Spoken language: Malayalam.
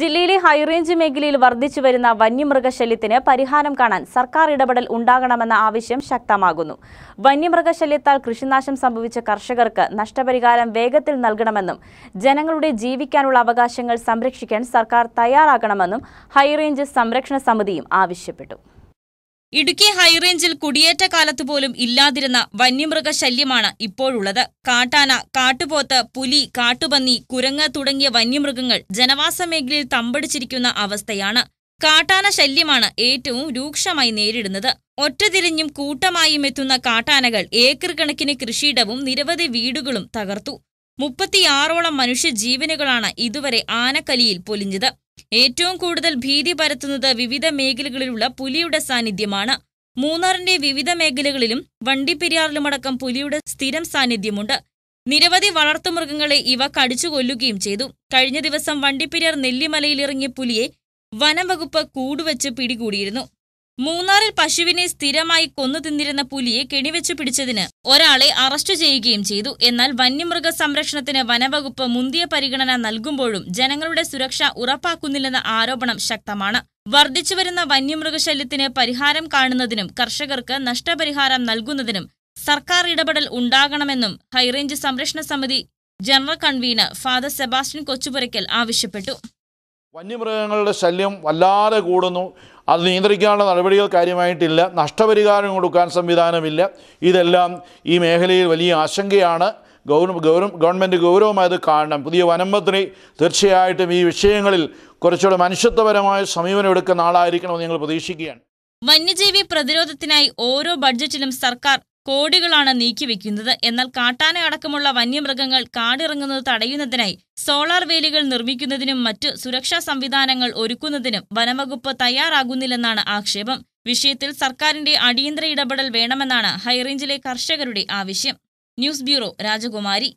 ജില്ലയിലെ ഹൈറേഞ്ച് മേഖലയിൽ വർദ്ധിച്ചു വരുന്ന വന്യമൃഗശല്യത്തിന് പരിഹാരം കാണാൻ സർക്കാർ ഇടപെടൽ ഉണ്ടാകണമെന്ന ആവശ്യം ശക്തമാകുന്നു വന്യമൃഗശല്യത്താൽ കൃഷിനാശം സംഭവിച്ച കർഷകർക്ക് നഷ്ടപരിഹാരം വേഗത്തിൽ നൽകണമെന്നും ജനങ്ങളുടെ ജീവിക്കാനുള്ള അവകാശങ്ങൾ സംരക്ഷിക്കാൻ സർക്കാർ തയ്യാറാകണമെന്നും ഹൈറേഞ്ച് സംരക്ഷണ സമിതിയും ആവശ്യപ്പെട്ടു ഇടുക്കി ഹൈറേഞ്ചിൽ കുടിയേറ്റ കാലത്ത് പോലും ഇല്ലാതിരുന്ന വന്യമൃഗ ശല്യമാണ് ഇപ്പോഴുള്ളത് കാട്ടാന കാട്ടുപോത്ത് പുലി കാട്ടുപന്നി കുരങ്ങ് തുടങ്ങിയ വന്യമൃഗങ്ങൾ ജനവാസ മേഖലയിൽ തമ്പടിച്ചിരിക്കുന്ന അവസ്ഥയാണ് കാട്ടാന ശല്യമാണ് ഏറ്റവും രൂക്ഷമായി നേരിടുന്നത് ഒറ്റതിരിഞ്ഞും കൂട്ടമായും എത്തുന്ന കാട്ടാനകൾ ഏക്കർ കണക്കിന് കൃഷിയിടവും നിരവധി വീടുകളും തകർത്തു മുപ്പത്തിയാറോളം മനുഷ്യ ജീവനുകളാണ് ഇതുവരെ ആനക്കലിയിൽ പൊലിഞ്ഞത് ഏറ്റവും കൂടുതൽ ഭീതി പരത്തുന്നത് വിവിധ മേഖലകളിലുള്ള പുലിയുടെ സാന്നിധ്യമാണ് മൂന്നാറിന്റെ വിവിധ മേഖലകളിലും വണ്ടിപ്പെരിയാറിലുമടക്കം പുലിയുടെ സ്ഥിരം സാന്നിധ്യമുണ്ട് നിരവധി വളർത്തുമൃഗങ്ങളെ ഇവ കടിച്ചു കൊല്ലുകയും ചെയ്തു കഴിഞ്ഞ ദിവസം വണ്ടിപ്പെരിയാർ നെല്ലിമലയിലിറങ്ങിയ പുലിയെ വനംവകുപ്പ് കൂടുവച്ച് പിടികൂടിയിരുന്നു മൂന്നാറിൽ പശുവിനെ സ്ഥിരമായി കൊന്നു തിന്നിരുന്ന പുലിയെ കെണിവെച്ച് പിടിച്ചതിന് ഒരാളെ അറസ്റ്റ് ചെയ്യുകയും ചെയ്തു എന്നാൽ വന്യമൃഗ സംരക്ഷണത്തിന് വനവകുപ്പ് മുന്തിയ പരിഗണന നൽകുമ്പോഴും ജനങ്ങളുടെ സുരക്ഷ ഉറപ്പാക്കുന്നില്ലെന്ന ആരോപണം ശക്തമാണ് വർദ്ധിച്ചുവരുന്ന വന്യമൃഗശല്യത്തിന് പരിഹാരം കാണുന്നതിനും കർഷകർക്ക് നഷ്ടപരിഹാരം നൽകുന്നതിനും സർക്കാർ ഇടപെടൽ ഉണ്ടാകണമെന്നും ഹൈറേഞ്ച് സംരക്ഷണ സമിതി general convener father Sebastian Kochupurackal ആവശ്യപ്പെട്ടു വന്യമൃഗങ്ങളുടെ ശല്യം വല്ലാതെ കൂടുന്നു അത് നിയന്ത്രിക്കാനുള്ള നടപടികൾ കാര്യമായിട്ടില്ല നഷ്ടപരിഹാരം കൊടുക്കാൻ സംവിധാനമില്ല ഇതെല്ലാം ഈ മേഖലയിൽ വലിയ ആശങ്കയാണ് ഗൗര ഗൗരവ ഗവൺമെൻറ് ഗൗരവമായത് കാണണം പുതിയ വനം മന്ത്രി തീർച്ചയായിട്ടും ഈ വിഷയങ്ങളിൽ കുറച്ചുകൂടെ മനുഷ്യത്വപരമായ സമീപനം എടുക്കുന്ന ആളായിരിക്കണമെന്ന് ഞങ്ങൾ പ്രതീക്ഷിക്കുകയാണ് വന്യജീവി പ്രതിരോധത്തിനായി ഓരോ ബഡ്ജറ്റിലും സർക്കാർ കോടികളാണ് നീക്കിവെക്കുന്നത് എന്നാൽ കാട്ടാന അടക്കമുള്ള വന്യമൃഗങ്ങൾ കാടിറങ്ങുന്നത് തടയുന്നതിനായി സോളാർ വേലികൾ നിർമ്മിക്കുന്നതിനും മറ്റ് സുരക്ഷാ സംവിധാനങ്ങൾ ഒരുക്കുന്നതിനും വനംവകുപ്പ് തയ്യാറാകുന്നില്ലെന്നാണ് ആക്ഷേപം വിഷയത്തിൽ സർക്കാരിന്റെ അടിയന്തര ഇടപെടൽ വേണമെന്നാണ് ഹൈറേഞ്ചിലെ കർഷകരുടെ ആവശ്യം ന്യൂസ് ബ്യൂറോ രാജകുമാരി